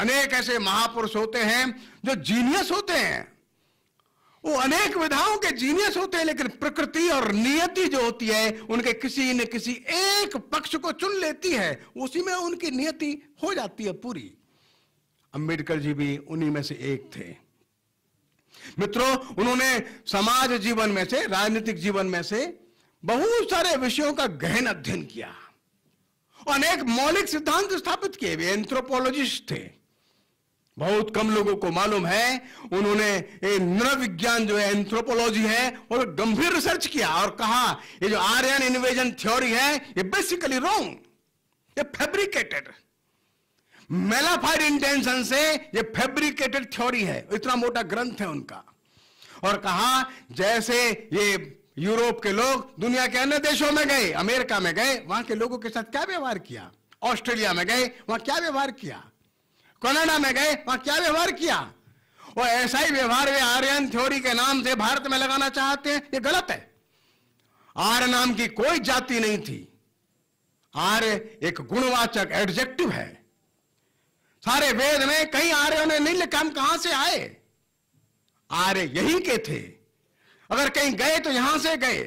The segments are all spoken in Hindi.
अनेक ऐसे महापुरुष होते हैं जो जीनियस होते हैं वो अनेक विधाओं के जीनियस होते हैं लेकिन प्रकृति और नियति जो होती है उनके किसी न किसी एक पक्ष को चुन लेती है उसी में उनकी नियति हो जाती है पूरी अंबेडकर जी भी उन्हीं में से एक थे मित्रों उन्होंने समाज जीवन में से राजनीतिक जीवन में से बहुत सारे विषयों का गहन अध्ययन किया अनेक मौलिक सिद्धांत स्थापित किए वे एंथ्रोपोलॉजिस्ट थे बहुत कम लोगों को मालूम है उन्होंने नृविज्ञान जो है एंथ्रोपोलॉजी है और गंभीर रिसर्च किया और कहा ये जो आर्यन इन्वेजन थ्योरी है ये बेसिकली रॉन्ग ये फैब्रिकेटेड मेलाफाइड इंटेंशन से ये फैब्रिकेटेड थ्योरी है इतना मोटा ग्रंथ है उनका और कहा जैसे ये यूरोप के लोग दुनिया के अन्य देशों में गए अमेरिका में गए वहां के लोगों के साथ क्या व्यवहार किया ऑस्ट्रेलिया में गए वहां क्या व्यवहार किया कनाडा में गए वहां क्या व्यवहार किया वो ऐसा ही व्यवहार वे आर्यन थ्योरी के नाम से भारत में लगाना चाहते हैं ये गलत है आर्य नाम की कोई जाति नहीं थी आर्य एक गुणवाचक एडजेक्टिव है सारे वेद में कहीं आर्यों ने नहीं लिखा हम कहां से आए आर्य यही के थे अगर कहीं गए तो यहां से गए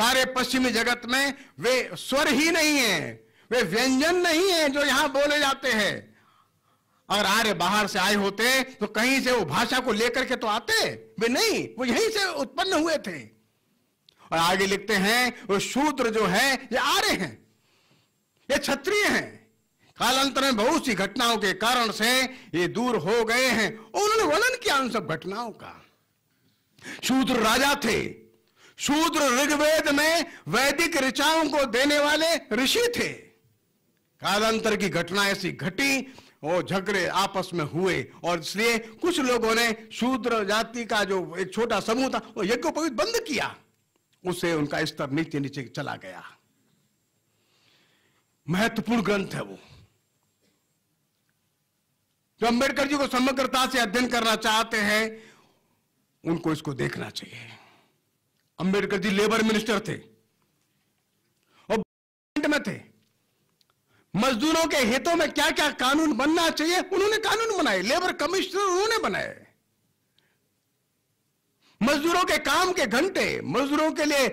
सारे पश्चिमी जगत में वे स्वर ही नहीं है वे व्यंजन नहीं है जो यहां बोले जाते हैं अगर आर्य बाहर से आए होते तो कहीं से वो भाषा को लेकर के तो आते वे नहीं वो यहीं से उत्पन्न हुए थे और आगे लिखते हैं वो शूद्र जो है ये आर्य हैं ये क्षत्रिय हैं कालांतर में बहुत सी घटनाओं के कारण से ये दूर हो गए हैं उन्होंने वर्णन किया उन सब घटनाओं का शूद्र राजा थे शूद्र ऋग्वेद में वैदिक ऋचाओं को देने वाले ऋषि थे कालांतर की घटना ऐसी घटी वो झगड़े आपस में हुए और इसलिए कुछ लोगों ने शूद्र जाति का जो एक छोटा समूह था वो यज्ञोपवीत बंद किया उसे उनका स्तर नीचे नीचे चला गया महत्वपूर्ण ग्रंथ है वो जो अंबेडकर जी को समग्रता से अध्ययन करना चाहते हैं उनको इसको देखना चाहिए अंबेडकर जी लेबर मिनिस्टर थे और में थे मजदूरों के हितों में क्या क्या कानून बनना चाहिए उन्होंने कानून बनाए लेबर कमिश्नर उन्होंने बनाए मजदूरों के काम के घंटे मजदूरों के लिए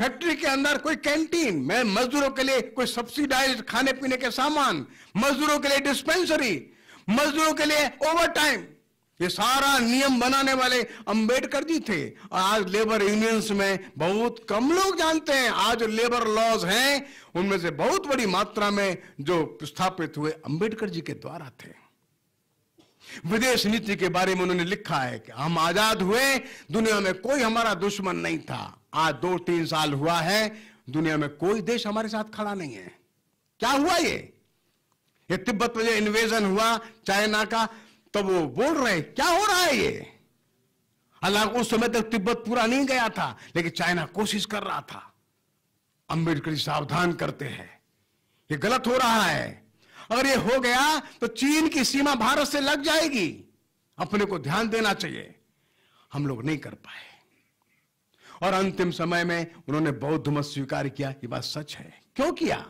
फैक्ट्री के अंदर कोई कैंटीन में मजदूरों के लिए कोई सब्सिडाइज खाने पीने के सामान मजदूरों के लिए डिस्पेंसरी मजदूरों के लिए ओवर टाइम ये सारा नियम बनाने वाले अंबेडकर जी थे और आज लेबर यूनियंस में बहुत कम लोग जानते हैं आज लेबर लॉज हैं उनमें से बहुत बड़ी मात्रा में जो स्थापित हुए अंबेडकर जी के द्वारा थे विदेश नीति के बारे में उन्होंने लिखा है कि हम आजाद हुए दुनिया में कोई हमारा दुश्मन नहीं था आज दो तीन साल हुआ है दुनिया में कोई देश हमारे साथ खड़ा नहीं है क्या हुआ ये ये तिब्बत में जो इन्वेजन हुआ चाइना का तो वो बोल रहे हैं क्या हो रहा है ये हालांकि उस समय तक तिब्बत पूरा नहीं गया था लेकिन चाइना कोशिश कर रहा था अंबेडकर जी सावधान करते हैं ये गलत हो रहा है अगर ये हो गया तो चीन की सीमा भारत से लग जाएगी अपने को ध्यान देना चाहिए हम लोग नहीं कर पाए और अंतिम समय में उन्होंने बौद्ध मत स्वीकार किया ये बात सच है क्यों किया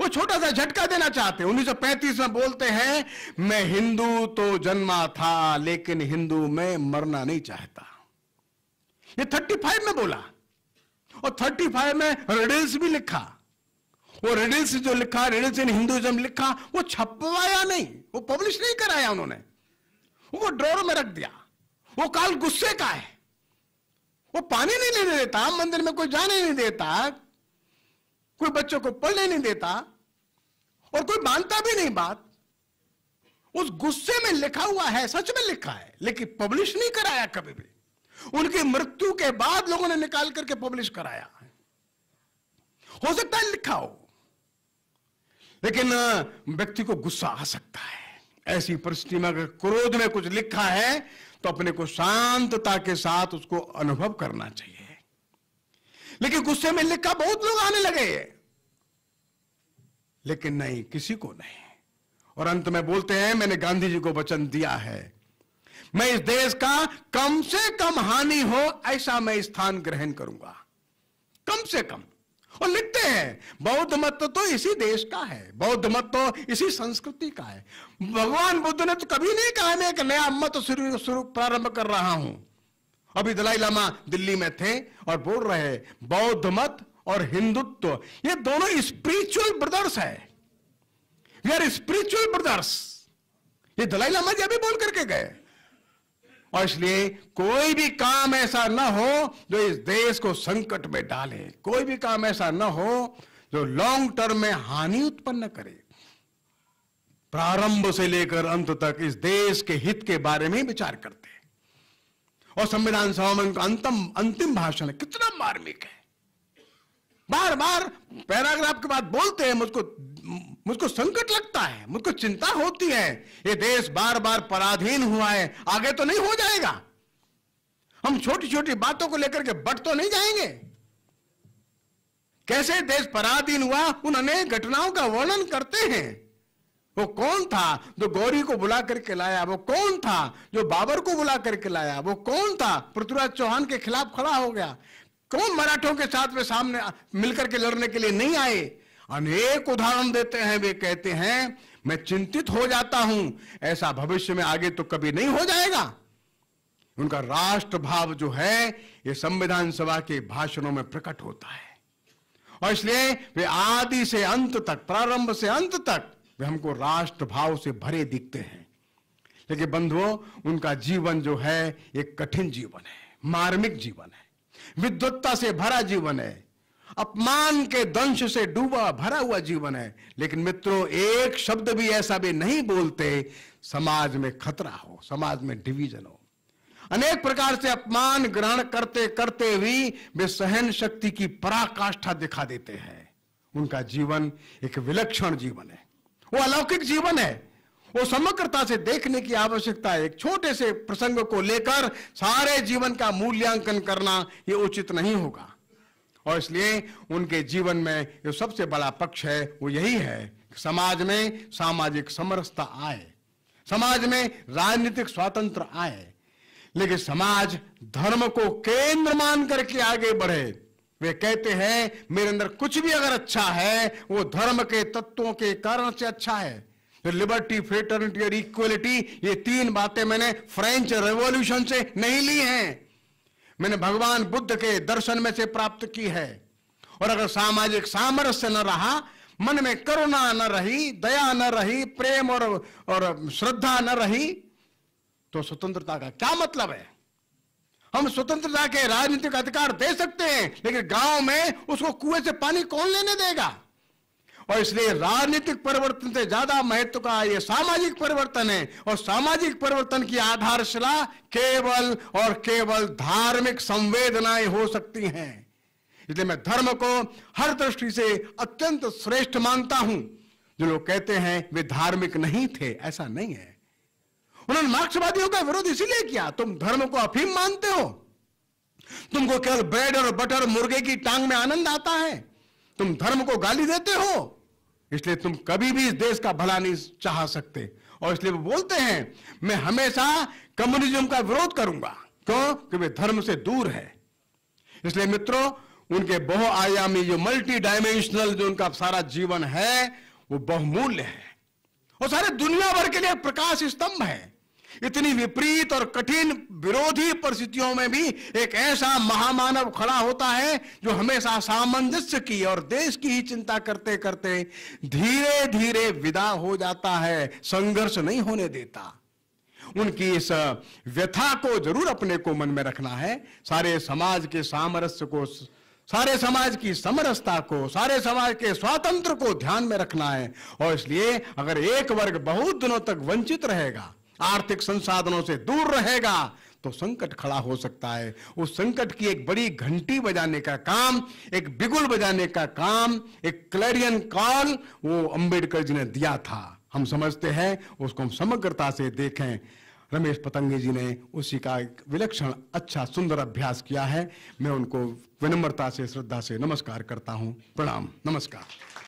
वो छोटा सा झटका देना चाहते हैं 1935 में बोलते हैं मैं हिंदू तो जन्मा था लेकिन हिंदू में मरना नहीं चाहता ये 35 में बोला और 35 में रिडल्स भी लिखा वो रिडल्स जो लिखा रिडल्स इन हिंदुइज्म लिखा वो छपवाया नहीं वो पब्लिश नहीं कराया उन्होंने वो ड्रॉर में रख दिया वो काल गुस्से का है वो पानी नहीं लेने देता मंदिर में कोई जाने नहीं देता कोई बच्चों को पढ़ने नहीं देता और कोई मानता भी नहीं बात उस गुस्से में लिखा हुआ है सच में लिखा है लेकिन पब्लिश नहीं कराया कभी भी उनकी मृत्यु के बाद लोगों ने निकाल करके पब्लिश कराया हो सकता है लिखा हो लेकिन व्यक्ति को गुस्सा आ सकता है ऐसी परिस्थिति में अगर क्रोध में कुछ लिखा है तो अपने को शांतता के साथ उसको अनुभव करना चाहिए लेकिन गुस्से में लिखा बहुत लोग आने लगे लेकिन नहीं किसी को नहीं और अंत में बोलते हैं मैंने गांधी जी को वचन दिया है मैं इस देश का कम से कम हानि हो ऐसा मैं स्थान ग्रहण करूंगा कम से कम और लिखते हैं बौद्ध मत तो इसी देश का है बौद्ध मत तो इसी संस्कृति का है भगवान बुद्ध ने तो कभी नहीं कहा मैं एक नया मत शुरू शुरू प्रारंभ कर रहा हूं अभी दलाई लामा दिल्ली में थे और बोल रहे बौद्ध मत और हिंदुत्व ये दोनों स्पिरिचुअल ब्रदर्स है वी आर स्पिरिचुअल ब्रदर्स ये दलाई लामा जी अभी बोल करके गए और इसलिए कोई भी काम ऐसा ना हो जो इस देश को संकट में डाले कोई भी काम ऐसा ना हो जो लॉन्ग टर्म में हानि उत्पन्न करे प्रारंभ से लेकर अंत तक इस देश के हित के बारे में विचार करते और संविधान सभा में उनका अंतम अंतिम भाषण है कितना मार्मिक है बार बार पैराग्राफ के बाद बोलते हैं मुझको मुझको संकट लगता है मुझको चिंता होती है ये देश बार बार पराधीन हुआ है आगे तो नहीं हो जाएगा हम छोटी छोटी बातों को लेकर के बट तो नहीं जाएंगे कैसे देश पराधीन हुआ उन अनेक घटनाओं का वर्णन करते हैं वो कौन था जो गौरी को बुला करके लाया वो कौन था जो बाबर को बुला करके लाया वो कौन था पृथ्वीराज चौहान के खिलाफ खड़ा हो गया कौन मराठों के साथ में सामने मिलकर के लड़ने के लिए नहीं आए अनेक उदाहरण देते हैं वे कहते हैं मैं चिंतित हो जाता हूं ऐसा भविष्य में आगे तो कभी नहीं हो जाएगा उनका राष्ट्र भाव जो है ये संविधान सभा के भाषणों में प्रकट होता है और इसलिए वे आदि से अंत तक प्रारंभ से अंत तक वे हमको राष्ट्र भाव से भरे दिखते हैं लेकिन बंधुओं उनका जीवन जो है एक कठिन जीवन है मार्मिक जीवन है विद्वत्ता से भरा जीवन है अपमान के दंश से डूबा भरा हुआ जीवन है लेकिन मित्रों एक शब्द भी ऐसा भी नहीं बोलते समाज में खतरा हो समाज में डिवीजन हो अनेक प्रकार से अपमान ग्रहण करते करते भी वे सहन शक्ति की पराकाष्ठा दिखा देते हैं उनका जीवन एक विलक्षण जीवन है वो अलौकिक जीवन है वो समग्रता से देखने की आवश्यकता है एक छोटे से प्रसंग को लेकर सारे जीवन का मूल्यांकन करना ये उचित नहीं होगा और इसलिए उनके जीवन में जो सबसे बड़ा पक्ष है वो यही है कि समाज में सामाजिक समरसता आए समाज में राजनीतिक स्वातंत्र आए लेकिन समाज धर्म को केंद्र मान करके आगे बढ़े वे कहते हैं मेरे अंदर कुछ भी अगर अच्छा है वो धर्म के तत्वों के कारण से अच्छा है लिबर्टी फ्रेटर्निटी और इक्वलिटी ये तीन बातें मैंने फ्रेंच रेवोल्यूशन से नहीं ली हैं मैंने भगवान बुद्ध के दर्शन में से प्राप्त की है और अगर सामाजिक सामरस्य न रहा मन में करुणा न रही दया न रही प्रेम और और श्रद्धा न रही तो स्वतंत्रता का क्या मतलब है हम स्वतंत्रता के राजनीतिक अधिकार दे सकते हैं लेकिन गांव में उसको कुएं से पानी कौन लेने देगा और इसलिए राजनीतिक परिवर्तन से ज्यादा महत्व का यह सामाजिक परिवर्तन है और सामाजिक परिवर्तन की आधारशिला केवल और केवल धार्मिक संवेदनाएं हो सकती हैं इसलिए मैं धर्म को हर दृष्टि से अत्यंत श्रेष्ठ मानता हूं जो लोग कहते हैं वे धार्मिक नहीं थे ऐसा नहीं है उन्होंने मार्क्सवादियों का विरोध इसीलिए किया तुम धर्म को अफीम मानते हो तुमको केवल ब्रेड और बटर मुर्गे की टांग में आनंद आता है तुम धर्म को गाली देते हो इसलिए तुम कभी भी इस देश का भला नहीं चाह सकते और इसलिए वो बोलते हैं मैं हमेशा कम्युनिज्म का विरोध करूंगा क्यों कि वे धर्म से दूर है इसलिए मित्रों उनके बहुआयामी जो मल्टी डायमेंशनल जो उनका सारा जीवन है वो बहुमूल्य है और सारे दुनिया भर के लिए प्रकाश स्तंभ है इतनी विपरीत और कठिन विरोधी परिस्थितियों में भी एक ऐसा महामानव खड़ा होता है जो हमेशा सामंजस्य की और देश की ही चिंता करते करते धीरे धीरे विदा हो जाता है संघर्ष नहीं होने देता उनकी इस व्यथा को जरूर अपने को मन में रखना है सारे समाज के सामरस्य को सारे समाज की समरसता को सारे समाज के स्वातंत्र को ध्यान में रखना है और इसलिए अगर एक वर्ग बहुत दिनों तक वंचित रहेगा आर्थिक संसाधनों से दूर रहेगा तो संकट खड़ा हो सकता है उस संकट की एक बड़ी घंटी बजाने का काम एक बिगुल बजाने का काम एक क्लैरियन कॉल वो अंबेडकर जी ने दिया था हम समझते हैं उसको हम समग्रता से देखें रमेश पतंगे जी ने उसी का एक विलक्षण अच्छा सुंदर अभ्यास किया है मैं उनको विनम्रता से श्रद्धा से नमस्कार करता हूँ प्रणाम नमस्कार